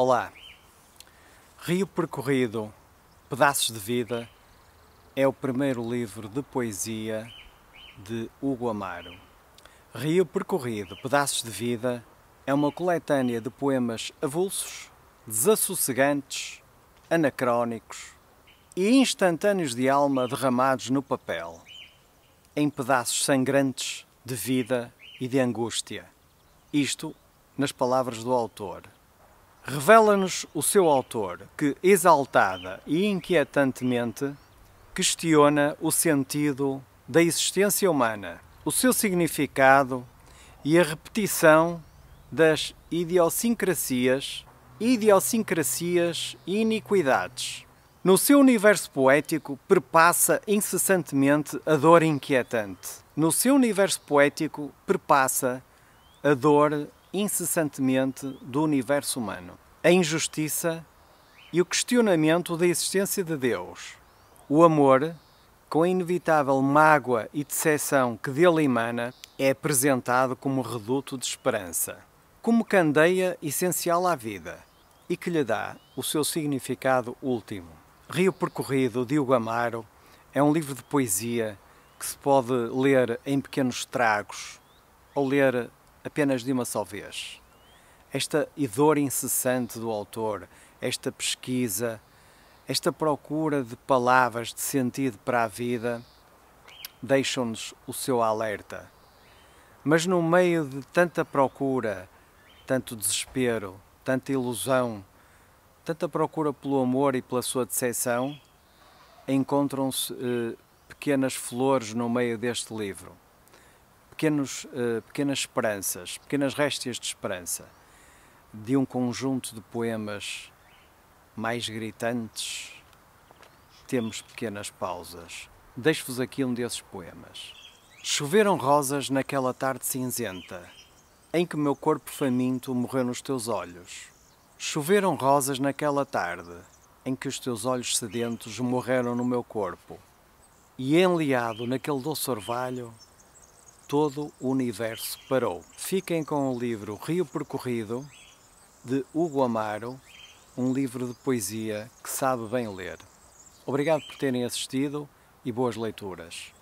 Olá! Rio Percorrido Pedaços de Vida é o primeiro livro de poesia de Hugo Amaro. Rio Percorrido Pedaços de Vida é uma coletânea de poemas avulsos, desassossegantes, anacrónicos e instantâneos de alma derramados no papel, em pedaços sangrantes de vida e de angústia. Isto nas palavras do autor revela-nos o seu autor, que exaltada e inquietantemente questiona o sentido da existência humana, o seu significado e a repetição das idiosincrasias, idiosincrasias e iniquidades. No seu universo poético perpassa incessantemente a dor inquietante. No seu universo poético perpassa a dor incessantemente do universo humano. A injustiça e o questionamento da existência de Deus. O amor, com a inevitável mágoa e decepção que dele emana, é apresentado como reduto de esperança, como candeia essencial à vida e que lhe dá o seu significado último. Rio Percorrido, de Hugo Amaro, é um livro de poesia que se pode ler em pequenos tragos ou ler apenas de uma só vez. Esta idor incessante do autor, esta pesquisa, esta procura de palavras de sentido para a vida, deixam-nos o seu alerta. Mas no meio de tanta procura, tanto desespero, tanta ilusão, tanta procura pelo amor e pela sua decepção, encontram-se eh, pequenas flores no meio deste livro pequenos, eh, pequenas esperanças, pequenas réstias de esperança de um conjunto de poemas mais gritantes, temos pequenas pausas. Deixo-vos aqui um desses poemas. Choveram rosas naquela tarde cinzenta, em que meu corpo faminto morreu nos teus olhos. Choveram rosas naquela tarde, em que os teus olhos sedentos morreram no meu corpo. E enliado naquele doce orvalho, todo o universo parou. Fiquem com o livro Rio Percorrido, de Hugo Amaro, um livro de poesia que sabe bem ler. Obrigado por terem assistido e boas leituras.